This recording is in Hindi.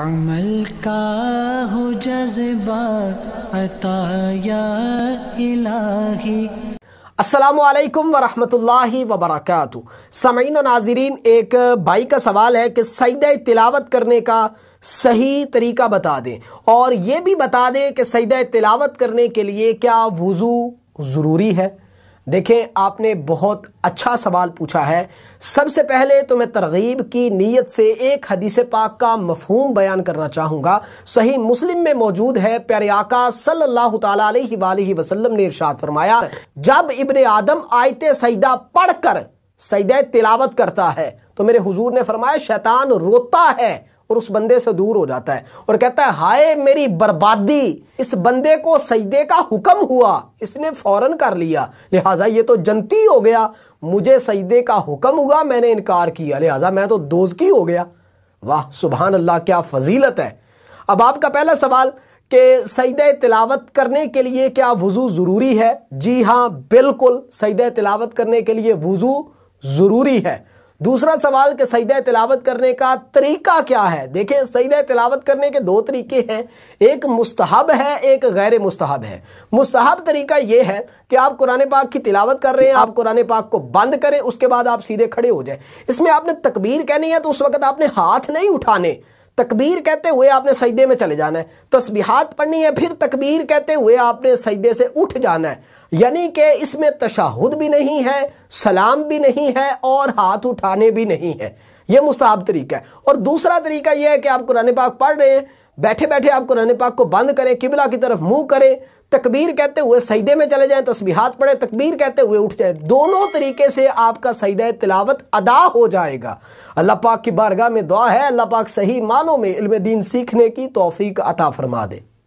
अमल का हो जज्बा अताया इलाही असलकम वरहमल समीन नाजरीन एक भाई का सवाल है कि सईद तिलावत करने का सही तरीका बता दें और ये भी बता दें कि सईद तिलावत करने के लिए क्या वज़ू ज़रूरी है देखें आपने बहुत अच्छा सवाल पूछा है सबसे पहले तो मैं तरगीब की नीयत से एक हदीस पाक का मफहूम बयान करना चाहूँगा सही मुस्लिम में मौजूद है प्यारे आका सल्लल्लाहु अलैहि वसल्लम ने इरशाद फरमाया जब इबन आदम आयत सईदा पढ़कर सईदा तिलावत करता है तो मेरे हुजूर ने फरमाया शैतान रोता है और उस बंदे से दूर हो जाता है और कहता है हाय मेरी बर्बादी इस बंदे को सजदे का हुक्म हुआ इसने फौरन कर लिया लिहाजा ये तो जनती हो गया मुझे सजदे का हुक्म हुआ मैंने इनकार किया लिहाजा मैं तो दोजकी हो गया वाह सुबहान अल्लाह क्या फजीलत है अब आपका पहला सवाल कि सईद तिलावत करने के लिए क्या वज़ू ज़रूरी है जी हाँ बिल्कुल सईद तिलावत करने के लिए वज़ू ज़रूरी है दूसरा सवाल कि सईद तिलावत करने का तरीका क्या है देखिए सईद तिलावत करने के दो तरीके हैं एक मुस्तहब है एक गैर मुस्तहब है मुस्तहब तरीका यह है कि आप कुरान पाक की तिलावत कर रहे हैं आप कुरान पाक को बंद करें उसके बाद आप सीधे खड़े हो जाए इसमें आपने तकबीर कहनी है तो उस वक्त आपने हाथ नहीं उठाने तकबीर कहते हुए आपने सईदे में चले जाना है तस्बीहात पढ़नी है फिर तकबीर कहते हुए आपने सईदे से उठ जाना है यानी कि इसमें तशाहुद भी नहीं है सलाम भी नहीं है और हाथ उठाने भी नहीं है यह मुस्ताब तरीका है और दूसरा तरीका यह है कि आप कुरान पाक पढ़ रहे हैं बैठे बैठे आप कुरान पाक को बंद करें किबला की तरफ मुंह करें तकबीर कहते हुए सईदे में चले जाएं तस्बीहात पढ़े तकबीर कहते हुए उठ जाएं दोनों तरीके से आपका सईद तिलावत अदा हो जाएगा अल्लाह पाक की बारगाह में दुआ है अल्लाह पाक सही मानों में इल्म दीन सीखने की तोफीक अता फरमा दे